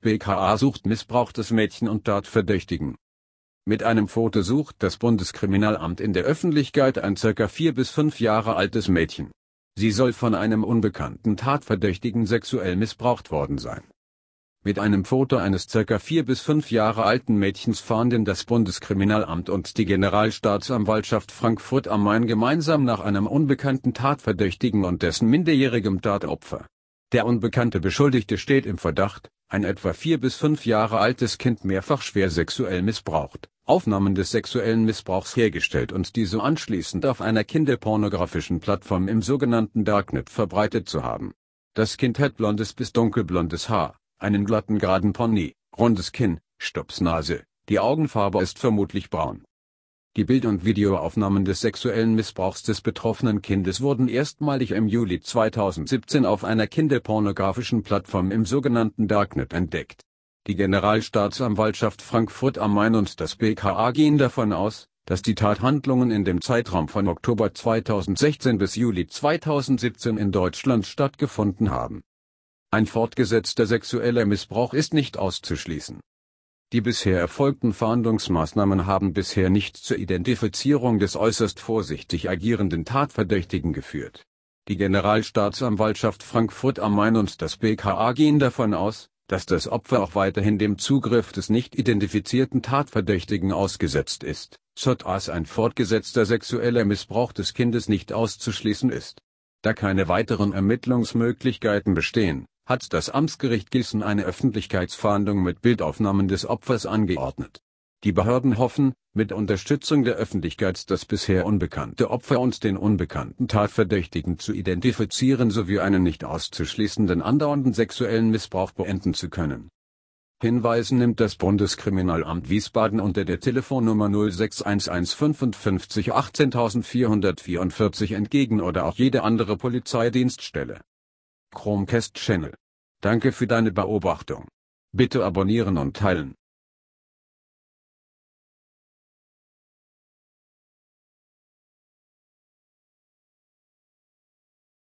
BKA sucht missbrauchtes Mädchen und Tatverdächtigen. Mit einem Foto sucht das Bundeskriminalamt in der Öffentlichkeit ein circa vier bis fünf Jahre altes Mädchen. Sie soll von einem unbekannten Tatverdächtigen sexuell missbraucht worden sein. Mit einem Foto eines circa vier bis fünf Jahre alten Mädchens fahnden das Bundeskriminalamt und die Generalstaatsanwaltschaft Frankfurt am Main gemeinsam nach einem unbekannten Tatverdächtigen und dessen minderjährigem Tatopfer. Der unbekannte Beschuldigte steht im Verdacht, ein etwa vier bis fünf Jahre altes Kind mehrfach schwer sexuell missbraucht, Aufnahmen des sexuellen Missbrauchs hergestellt und diese anschließend auf einer kinderpornografischen Plattform im sogenannten Darknet verbreitet zu haben. Das Kind hat blondes bis dunkelblondes Haar, einen glatten geraden Pony, rundes Kinn, Stupsnase, die Augenfarbe ist vermutlich braun die Bild- und Videoaufnahmen des sexuellen Missbrauchs des betroffenen Kindes wurden erstmalig im Juli 2017 auf einer kinderpornografischen Plattform im sogenannten Darknet entdeckt. Die Generalstaatsanwaltschaft Frankfurt am Main und das BKA gehen davon aus, dass die Tathandlungen in dem Zeitraum von Oktober 2016 bis Juli 2017 in Deutschland stattgefunden haben. Ein fortgesetzter sexueller Missbrauch ist nicht auszuschließen die bisher erfolgten Fahndungsmaßnahmen haben bisher nicht zur Identifizierung des äußerst vorsichtig agierenden Tatverdächtigen geführt. Die Generalstaatsanwaltschaft Frankfurt am Main und das BKA gehen davon aus, dass das Opfer auch weiterhin dem Zugriff des nicht identifizierten Tatverdächtigen ausgesetzt ist, sodass ein fortgesetzter sexueller Missbrauch des Kindes nicht auszuschließen ist. Da keine weiteren Ermittlungsmöglichkeiten bestehen, hat das Amtsgericht Gießen eine Öffentlichkeitsfahndung mit Bildaufnahmen des Opfers angeordnet. Die Behörden hoffen, mit Unterstützung der Öffentlichkeit das bisher unbekannte Opfer und den unbekannten Tatverdächtigen zu identifizieren sowie einen nicht auszuschließenden andauernden sexuellen Missbrauch beenden zu können. Hinweisen nimmt das Bundeskriminalamt Wiesbaden unter der Telefonnummer 0611555 18444 entgegen oder auch jede andere Polizeidienststelle. Chromecast Channel. Danke für deine Beobachtung. Bitte abonnieren und teilen.